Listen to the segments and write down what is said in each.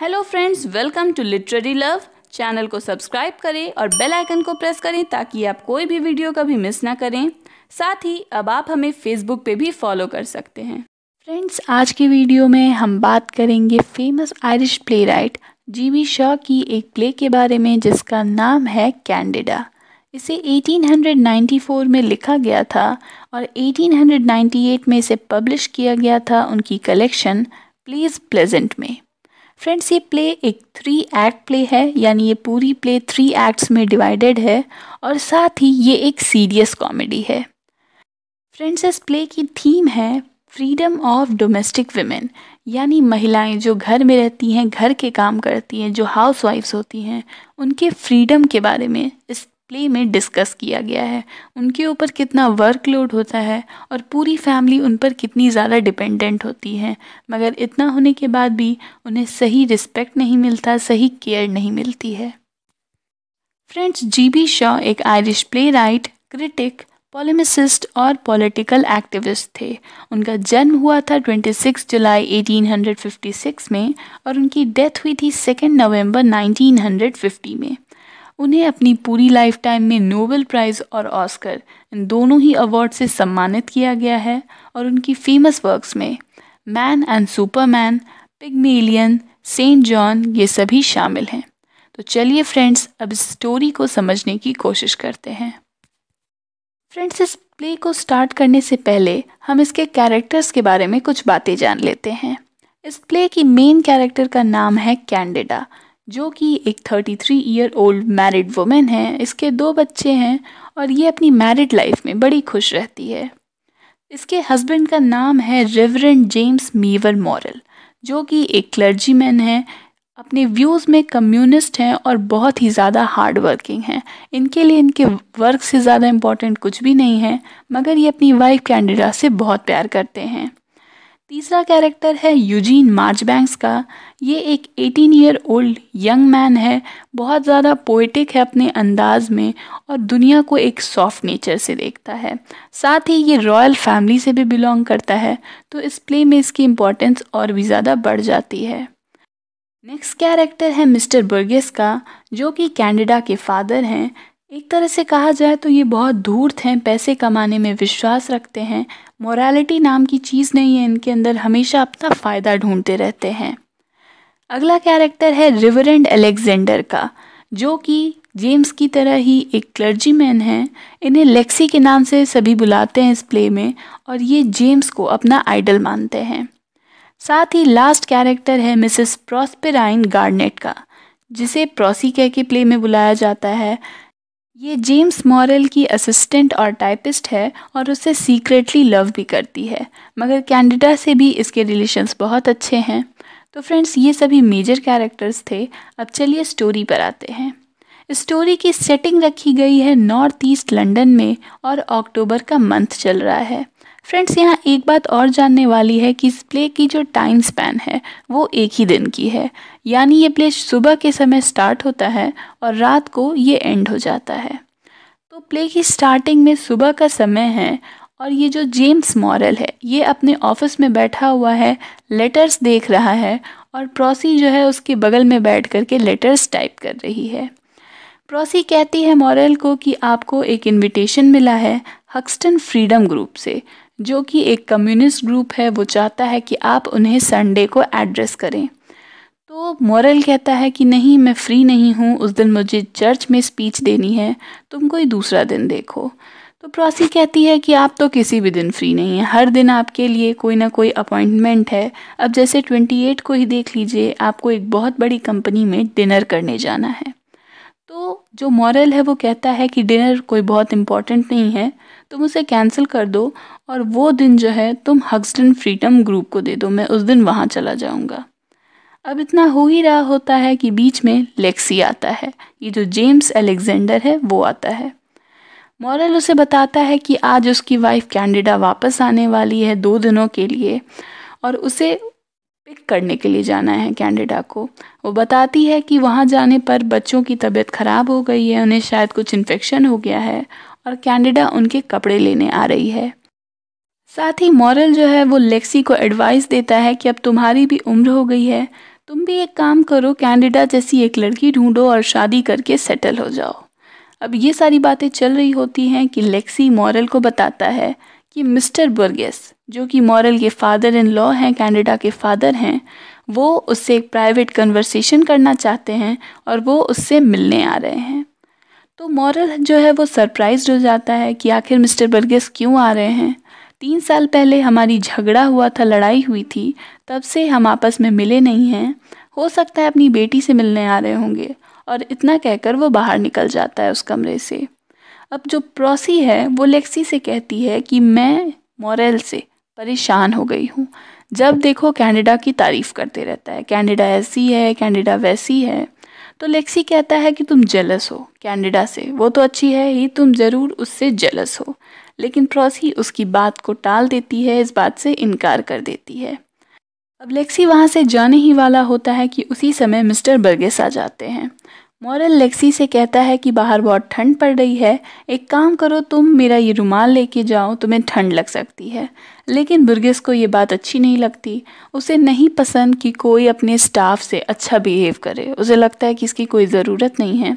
hello friends welcome to literary love channel को subscribe करें और बेल आइकन को प्रेस करें ताकि आप कोई भी वीडियो कभी मिस ना करें साथ ही अब आप हमें फेसबुक पे भी फॉलो कर सकते हैं फ्रेंड्स आज की वीडियो में हम बात करेंगे famous Irish playwright G Shaw की एक प्ले के बारे में जिसका नाम है कैंडिडा इसे 1894 में लिखा गया था और 1898 में इसे पब्लिश किया गया था उनकी कलेक्शन प्लीज़ प्लेजेंट में फ्रेंड्स ये प्ले एक थ्री एक्ट प्ले है यानी ये पूरी प्ले थ्री एक्ट्स में डिवाइडेड है और साथ ही ये एक सीरियस कॉमेडी है फ्रेंड्स इस प्ले की थीम है फ्रीडम ऑफ डोमेस्टिक वीमेन यानी महिलाएं जो घर में रहती हैं घर के काम करती हैं जो हाउस वाइफ्स होती हैं उनके फ्रीडम के बारे में इस प्ले में डिस्कस किया गया है उनके ऊपर कितना वर्कलोड होता है और पूरी फैमिली उन पर कितनी ज़्यादा डिपेंडेंट होती है मगर इतना होने के बाद भी उन्हें सही रिस्पेक्ट नहीं मिलता सही केयर नहीं मिलती है फ्रेंड्स जी बी शॉ एक Irish playwright critic polemicist और पॉलिटिकल एक्टिविस्ट थे उनका जन्म हुआ था 26 जुलाई 1856 में और उनकी डेथ हुई थी 2 नवंबर 1950 में उन्हें अपनी पूरी लाइफ टाइम में नोबेल प्राइज़ और ऑस्कर इन दोनों ही अवार्ड से सम्मानित किया गया है और उनकी फेमस वर्क्स में man and superman million Saint Joan ये सभी शामिल हैं तो चलिए फ्रेंड्स अब इस स्टोरी को समझने की कोशिश करते हैं फ्रेंड्स इस प्ले को स्टार्ट करने से पहले हम इसके कैरेक्टर्स के बारे में कुछ बातें जान लेते हैं इस प्ले की मेन कैरेक्टर का नाम है कैंडिडा जो कि एक 33 ईयर ओल्ड मैरिड वुमेन है इसके दो बच्चे हैं और ये अपनी मैरिड लाइफ में बड़ी खुश रहती है इसके हस्बैंड का नाम है रेवरेंड जेम्स मीवर मॉरल जो कि एक क्लर्जी मैन है अपने व्यूज़ में कम्युनिस्ट हैं और बहुत ही ज़्यादा हार्ड वर्किंग हैं इनके लिए इनके वर्क से ज़्यादा इम्पॉर्टेंट कुछ भी नहीं है मगर ये अपनी वाइफ कैंडिडा से बहुत प्यार करते हैं तीसरा कैरेक्टर है यूजीन मार्चबैंक्स का ये एक 18 ईयर ओल्ड यंग मैन है बहुत ज़्यादा पोइटिक है अपने अंदाज में और दुनिया को एक सॉफ्ट नेचर से देखता है साथ ही ये रॉयल फैमिली से भी बिलोंग करता है तो इस प्ले में इसकी इम्पोर्टेंस और भी ज़्यादा बढ़ जाती है नेक्स्ट कैरेक्टर है मिस्टर बर्गेस का जो कि कैनेडा के फादर हैं एक तरह से कहा जाए तो ये बहुत धूर्त हैं पैसे कमाने में विश्वास रखते हैं मोरालिटी नाम की चीज़ नहीं है इनके अंदर हमेशा अपना फ़ायदा ढूंढते रहते हैं अगला कैरेक्टर है रिवरेंड एलेक्जेंडर का जो कि जेम्स की तरह ही एक क्लर्जी मैन है इन्हें लेक्सी के नाम से सभी बुलाते हैं इस प्ले में और ये जेम्स को अपना आइडल मानते हैं साथ ही लास्ट कैरेक्टर है मिसेस प्रॉस्पेराइन गार्नेट का जिसे प्रॉसी कह के प्ले में बुलाया जाता है ये जेम्स मॉरल की असिस्टेंट और टाइपिस्ट है और उसे सीक्रेटली लव भी करती है मगर कैंडिडा से भी इसके रिलेशन्स बहुत अच्छे हैं तो फ्रेंड्स ये सभी मेजर कैरेक्टर्स थे अब चलिए स्टोरी पर आते हैं स्टोरी की सेटिंग रखी गई है नॉर्थ ईस्ट लंदन में और अक्टूबर का मंथ चल रहा है फ्रेंड्स यहाँ एक बात और जानने वाली है कि इस प्ले की जो टाइम स्पैन है वो एक ही दिन की है यानी ये प्ले सुबह के समय स्टार्ट होता है और रात को ये एंड हो जाता है तो प्ले की स्टार्टिंग में सुबह का समय है और ये जो जेम्स मॉरल है ये अपने ऑफिस में बैठा हुआ है लेटर्स देख रहा है और प्रोसी जो है उसके बगल में बैठ करके लेटर्स टाइप कर रही है प्रोसी कहती है मॉरल को कि आपको एक इनविटेशन मिला है हक्स्टन फ्रीडम ग्रुप से जो कि एक कम्युनिस्ट ग्रुप है वो चाहता है कि आप उन्हें संडे को एड्रेस करें तो मॉरल कहता है कि नहीं मैं फ्री नहीं हूँ उस दिन मुझे चर्च में स्पीच देनी है तुम कोई दूसरा दिन देखो तो प्रॉसी कहती है कि आप तो किसी भी दिन फ्री नहीं हैं हर दिन आपके लिए कोई ना कोई अपॉइंटमेंट है अब जैसे 28 को ही देख लीजिए आपको एक बहुत बड़ी कंपनी में डिनर करने जाना है तो जो मॉरल है वो कहता है कि डिनर कोई बहुत इम्पॉर्टेंट नहीं है तुम उसे कैंसिल कर दो और वो दिन जो है तुम हक्सटन फ्रीडम ग्रुप को दे दो मैं उस दिन वहाँ चला जाऊँगा अब इतना हो ही रहा होता है कि बीच में लेक्सी आता है ये जो जेम्स एलेक्जेंडर है वो आता है मॉरल उसे बताता है कि आज उसकी वाइफ कैंडिडा वापस आने वाली है दो दिनों के लिए और उसे पिक करने के लिए जाना है कैंडिडा को वो बताती है कि वहाँ जाने पर बच्चों की तबीयत ख़राब हो गई है उन्हें शायद कुछ इन्फेक्शन हो गया है और कैंडिडा उनके कपड़े लेने आ रही है साथ ही मॉरल जो है वो लेक्सी को एडवाइस देता है कि अब तुम्हारी भी उम्र हो गई है तुम भी एक काम करो कैंडिडा जैसी एक लड़की ढूंढो और शादी करके सेटल हो जाओ अब ये सारी बातें चल रही होती हैं कि लेक्सी मॉरल को बताता है कि मिस्टर बर्गेस जो कि मॉरल के फादर इन लॉ हैं कैनेडा के फादर हैं वो उससे एक प्राइवेट कन्वर्सेशन करना चाहते हैं और वो उससे मिलने आ रहे हैं तो मॉरल जो है वो सरप्राइज हो जाता है कि आखिर मिस्टर बर्गेस क्यों आ रहे हैं तीन साल पहले हमारी झगड़ा हुआ था लड़ाई हुई थी तब से हम आपस में मिले नहीं हैं हो सकता है अपनी बेटी से मिलने आ रहे होंगे और इतना कहकर वो बाहर निकल जाता है उस कमरे से अब जो प्रोसी है वो लेक्सी से कहती है कि मैं मॉरल से परेशान हो गई हूँ जब देखो कैनेडा की तारीफ़ करते रहता है कैनेडा ऐसी है कैनेडा वैसी है तो लेक्सी कहता है कि तुम जेलस हो कैंडिडा से वो तो अच्छी है ही तुम ज़रूर उससे जेलस हो लेकिन प्रॉसी उसकी बात को टाल देती है इस बात से इनकार कर देती है अब लेक्सी वहाँ से जाने ही वाला होता है कि उसी समय मिस्टर बर्गेस आ जाते हैं मॉरल लेक्सी से कहता है कि बाहर बहुत ठंड पड़ रही है एक काम करो तुम मेरा ये रुमाल लेके जाओ तुम्हें ठंड लग सकती है लेकिन बुर्गिस को ये बात अच्छी नहीं लगती उसे नहीं पसंद कि कोई अपने स्टाफ से अच्छा बिहेव करे उसे लगता है कि इसकी कोई ज़रूरत नहीं है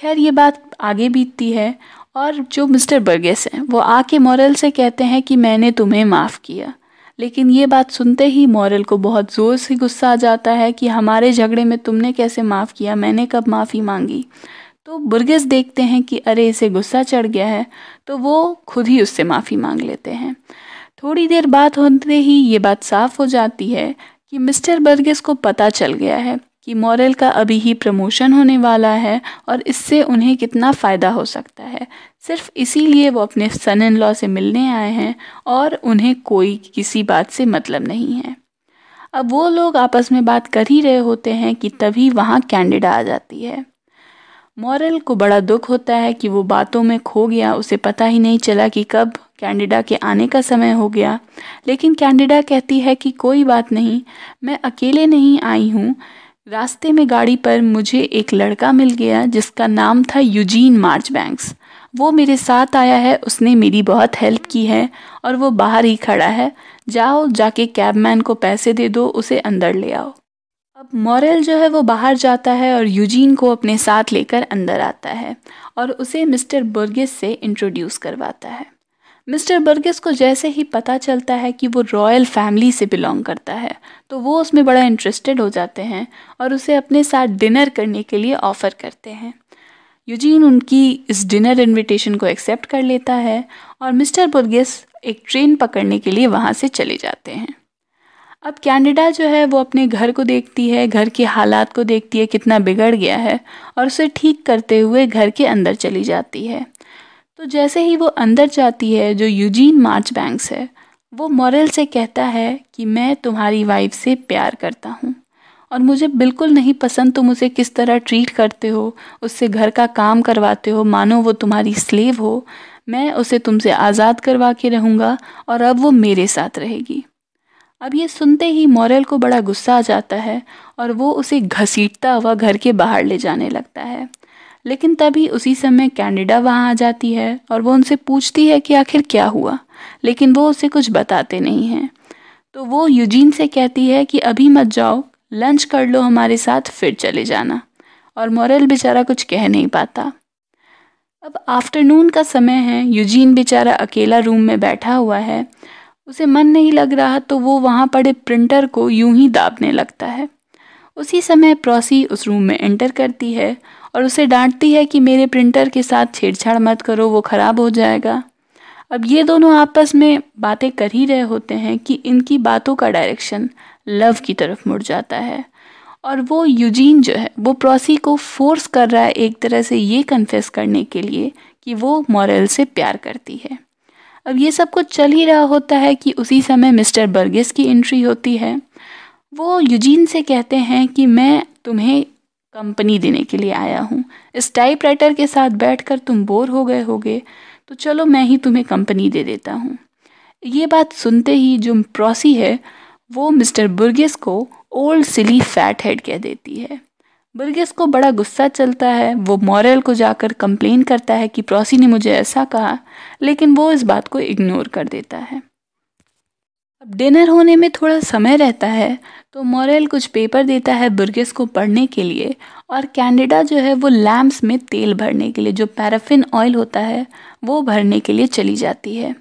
खैर ये बात आगे बीतती है और जो मिस्टर बर्गेस हैं वो आके मॉरल से कहते हैं कि मैंने तुम्हें माफ़ किया लेकिन ये बात सुनते ही मॉरल को बहुत ज़ोर से गुस्सा आ जाता है कि हमारे झगड़े में तुमने कैसे माफ़ किया मैंने कब माफ़ी मांगी तो बुर्गेस देखते हैं कि अरे इसे गुस्सा चढ़ गया है तो वो खुद ही उससे माफ़ी मांग लेते हैं थोड़ी देर बात होते ही ये बात साफ़ हो जाती है कि मिस्टर बर्गेस को पता चल गया है कि मॉरल का अभी ही प्रमोशन होने वाला है और इससे उन्हें कितना फ़ायदा हो सकता है सिर्फ इसीलिए वो अपने सन इन लॉ से मिलने आए हैं और उन्हें कोई किसी बात से मतलब नहीं है अब वो लोग आपस में बात कर ही रहे होते हैं कि तभी वहाँ कैंडिडा आ जाती है मॉरल को बड़ा दुख होता है कि वो बातों में खो गया उसे पता ही नहीं चला कि कब कैंडिडा के आने का समय हो गया लेकिन कैंडिडा कहती है कि कोई बात नहीं मैं अकेले नहीं आई हूँ रास्ते में गाड़ी पर मुझे एक लड़का मिल गया जिसका नाम था यूजीन मार्च बैंक्स वो मेरे साथ आया है उसने मेरी बहुत हेल्प की है और वो बाहर ही खड़ा है जाओ जाके कैबमैन को पैसे दे दो उसे अंदर ले आओ अब मॉरल जो है वो बाहर जाता है और यूजीन को अपने साथ लेकर अंदर आता है और उसे मिस्टर बुर्गिस से इंट्रोड्यूस करवाता है मिस्टर बर्गस को जैसे ही पता चलता है कि वो रॉयल फैमिली से बिलोंग करता है तो वो उसमें बड़ा इंटरेस्टेड हो जाते हैं और उसे अपने साथ डिनर करने के लिए ऑफ़र करते हैं यूजीन उनकी इस डिनर इनविटेशन को एक्सेप्ट कर लेता है और मिस्टर बर्गस एक ट्रेन पकड़ने के लिए वहाँ से चले जाते हैं अब कैनेडा जो है वो अपने घर को देखती है घर के हालात को देखती है कितना बिगड़ गया है और उसे ठीक करते हुए घर के अंदर चली जाती है तो जैसे ही वो अंदर जाती है जो यूजीन मार्च बैंक्स है वो मॉरल से कहता है कि मैं तुम्हारी वाइफ से प्यार करता हूँ और मुझे बिल्कुल नहीं पसंद तुम उसे किस तरह ट्रीट करते हो उससे घर का काम करवाते हो मानो वो तुम्हारी स्लेव हो मैं उसे तुमसे आज़ाद करवा के रहूँगा और अब वो मेरे साथ रहेगी अब ये सुनते ही मॉरल को बड़ा गुस्सा आ जाता है और वो उसे घसीटता हुआ घर के बाहर ले जाने लगता है लेकिन तभी उसी समय कैंडिडा वहाँ आ जाती है और वो उनसे पूछती है कि आखिर क्या हुआ लेकिन वो उसे कुछ बताते नहीं हैं तो वो यूजीन से कहती है कि अभी मत जाओ लंच कर लो हमारे साथ फिर चले जाना और मॉरल बेचारा कुछ कह नहीं पाता अब आफ्टरनून का समय है यूजीन बेचारा अकेला रूम में बैठा हुआ है उसे मन नहीं लग रहा तो वो वहाँ पड़े प्रिंटर को यूं ही दाबने लगता है उसी समय प्रोसी उस रूम में एंटर करती है और उसे डांटती है कि मेरे प्रिंटर के साथ छेड़छाड़ मत करो वो ख़राब हो जाएगा अब ये दोनों आपस में बातें कर ही रहे होते हैं कि इनकी बातों का डायरेक्शन लव की तरफ मुड़ जाता है और वो यूजीन जो है वो प्रोसी को फोर्स कर रहा है एक तरह से ये कन्फेस करने के लिए कि वो मॉरल से प्यार करती है अब ये सब कुछ चल ही रहा होता है कि उसी समय मिस्टर बर्गेस की एंट्री होती है वो यूजीन से कहते हैं कि मैं तुम्हें कंपनी देने के लिए आया हूँ इस टाइपराइटर के साथ बैठकर तुम बोर हो गए होगे तो चलो मैं ही तुम्हें कंपनी दे देता हूँ ये बात सुनते ही जो प्रोसी है वो मिस्टर बुर्गेस को ओल्ड सिली फैट हेड कह देती है बुर्गेस को बड़ा गुस्सा चलता है वो मॉरल को जाकर कंप्लेन करता है कि प्रोसी ने मुझे ऐसा कहा लेकिन वो इस बात को इग्नोर कर देता है अब डिनर होने में थोड़ा समय रहता है तो मॉरेल कुछ पेपर देता है बुर्गेस को पढ़ने के लिए और कैंडिडा जो है वो लैम्प्स में तेल भरने के लिए जो पैराफिन ऑयल होता है वो भरने के लिए चली जाती है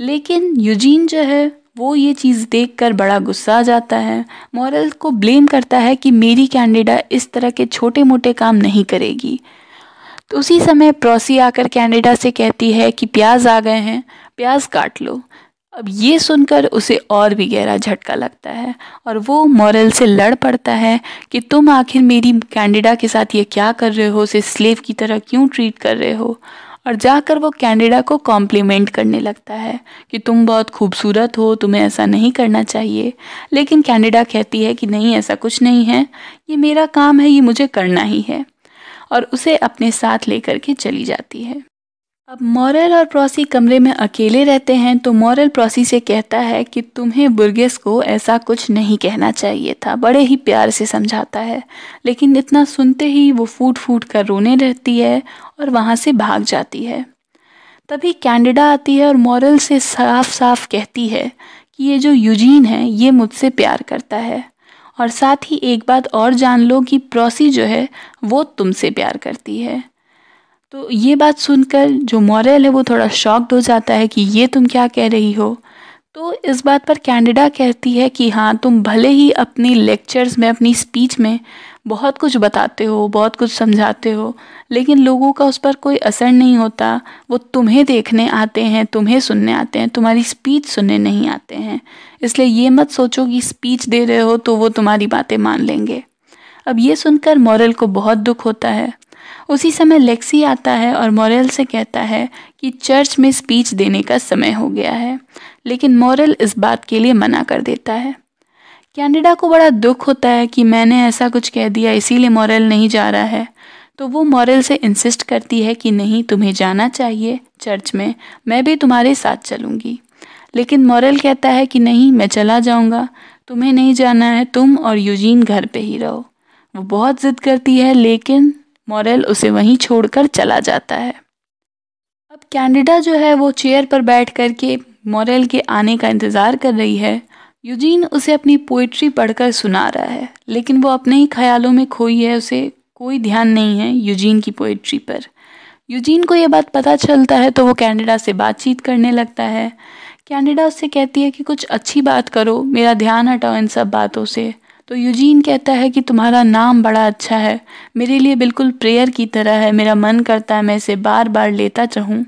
लेकिन यूजीन जो है वो ये चीज़ देखकर बड़ा गुस्सा आ जाता है मॉरल को ब्लेम करता है कि मेरी कैंडिडा इस तरह के छोटे मोटे काम नहीं करेगी तो उसी समय प्रोसी आकर कैंडिडा से कहती है कि प्याज आ गए हैं प्याज काट लो अब ये सुनकर उसे और भी गहरा झटका लगता है और वो मॉरल से लड़ पड़ता है कि तुम आखिर मेरी कैंडिडा के साथ ये क्या कर रहे हो उसे स्लेव की तरह क्यों ट्रीट कर रहे हो और जाकर वो कैंडिडा को कॉम्प्लीमेंट करने लगता है कि तुम बहुत खूबसूरत हो तुम्हें ऐसा नहीं करना चाहिए लेकिन कैंडिडा कहती है कि नहीं ऐसा कुछ नहीं है ये मेरा काम है ये मुझे करना ही है और उसे अपने साथ लेकर के चली जाती है अब मॉरल और प्रॉसी कमरे में अकेले रहते हैं तो मॉरल प्रॉसी से कहता है कि तुम्हें बुर्गेस को ऐसा कुछ नहीं कहना चाहिए था बड़े ही प्यार से समझाता है लेकिन इतना सुनते ही वो फूट फूट कर रोने रहती है और वहाँ से भाग जाती है तभी कैंडिडा आती है और मॉरल से साफ साफ कहती है कि ये जो यूजीन है ये मुझसे प्यार करता है और साथ ही एक बात और जान लो कि प्रॉसी जो है वो तुमसे प्यार करती है तो ये बात सुनकर जो मॉरल है वो थोड़ा शॉक्ड हो जाता है कि ये तुम क्या कह रही हो तो इस बात पर कैंडिडा कहती है कि हाँ तुम भले ही अपनी लेक्चर्स में अपनी स्पीच में बहुत कुछ बताते हो बहुत कुछ समझाते हो लेकिन लोगों का उस पर कोई असर नहीं होता वो तुम्हें देखने आते हैं तुम्हें सुनने आते हैं तुम्हारी स्पीच सुनने नहीं आते हैं इसलिए ये मत सोचो कि स्पीच दे रहे हो तो वो तुम्हारी बातें मान लेंगे अब ये सुनकर मॉरल को बहुत दुख होता है उसी समय लेक्सी आता है और मॉरल से कहता है कि चर्च में स्पीच देने का समय हो गया है लेकिन मॉरल इस बात के लिए मना कर देता है कैनेडा को बड़ा दुख होता है कि मैंने ऐसा कुछ कह दिया इसीलिए मॉरल नहीं जा रहा है तो वो मॉरल से इंसिस्ट करती है कि नहीं तुम्हें जाना चाहिए चर्च में मैं भी तुम्हारे साथ चलूँगी लेकिन मॉरल कहता है कि नहीं मैं चला जाऊँगा तुम्हें नहीं जाना है तुम और यूजीन घर पे ही रहो वो बहुत ज़िद करती है लेकिन मॉरेल उसे वहीं छोड़कर चला जाता है अब कैंडिडा जो है वो चेयर पर बैठ कर के मॉरेल के आने का इंतज़ार कर रही है यूजीन उसे अपनी पोइट्री पढ़कर सुना रहा है लेकिन वो अपने ही ख्यालों में खोई है उसे कोई ध्यान नहीं है यूजीन की पोइट्री पर यूजीन को ये बात पता चलता है तो वो कैनेडा से बातचीत करने लगता है कैनेडा उससे कहती है कि कुछ अच्छी बात करो मेरा ध्यान हटाओ इन सब बातों से तो यूजीन कहता है कि तुम्हारा नाम बड़ा अच्छा है मेरे लिए बिल्कुल प्रेयर की तरह है मेरा मन करता है मैं इसे बार बार लेता चाहूँ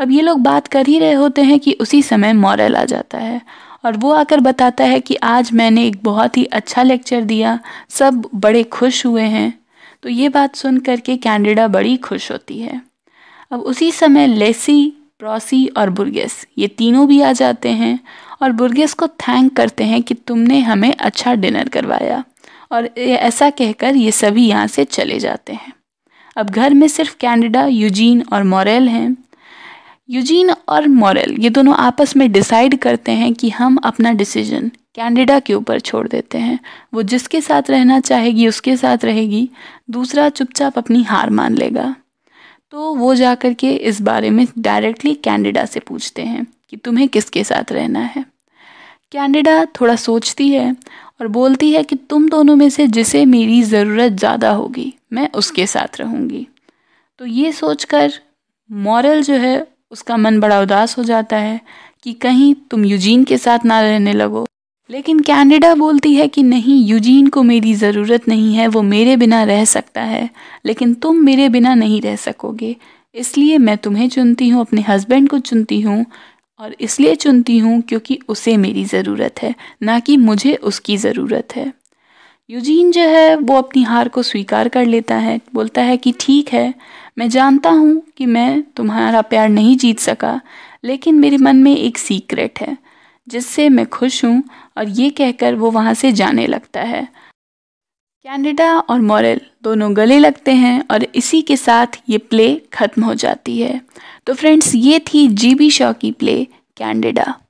अब ये लोग बात कर ही रहे होते हैं कि उसी समय मॉरल आ जाता है और वो आकर बताता है कि आज मैंने एक बहुत ही अच्छा लेक्चर दिया सब बड़े खुश हुए हैं तो ये बात सुन करके कैंडिडा बड़ी खुश होती है अब उसी समय लेसी प्रोसी और बुर्गेस ये तीनों भी आ जाते हैं और बुर्गेस को थैंक करते हैं कि तुमने हमें अच्छा डिनर करवाया और ऐसा कहकर ये सभी यहाँ से चले जाते हैं अब घर में सिर्फ कैनेडा यूजीन और मॉरेल हैं यूजीन और मॉरेल ये दोनों आपस में डिसाइड करते हैं कि हम अपना डिसीजन कैनेडा के ऊपर छोड़ देते हैं वो जिसके साथ रहना चाहेगी उसके साथ रहेगी दूसरा चुपचाप अपनी हार मान लेगा तो वो जा कर के इस बारे में डायरेक्टली कैनेडा से पूछते हैं कि तुम्हें किसके साथ रहना है कैनेडा थोड़ा सोचती है और बोलती है कि तुम दोनों में से जिसे मेरी ज़रूरत ज़्यादा होगी मैं उसके साथ रहूँगी तो ये सोचकर मॉरल जो है उसका मन बड़ा उदास हो जाता है कि कहीं तुम यूजीन के साथ ना रहने लगो लेकिन कैनेडा बोलती है कि नहीं यूजीन को मेरी ज़रूरत नहीं है वो मेरे बिना रह सकता है लेकिन तुम मेरे बिना नहीं रह सकोगे इसलिए मैं तुम्हें चुनती हूँ अपने हस्बैंड को चुनती हूँ और इसलिए चुनती हूँ क्योंकि उसे मेरी ज़रूरत है ना कि मुझे उसकी ज़रूरत है यूजीन जो है वो अपनी हार को स्वीकार कर लेता है बोलता है कि ठीक है मैं जानता हूँ कि मैं तुम्हारा प्यार नहीं जीत सका लेकिन मेरे मन में एक सीक्रेट है जिससे मैं खुश हूँ और ये कहकर वो वहाँ से जाने लगता है कैनेडा और मॉरल दोनों गले लगते हैं और इसी के साथ ये प्ले ख़त्म हो जाती है तो फ्रेंड्स ये थी जी बी शॉ की प्ले कैंडिडा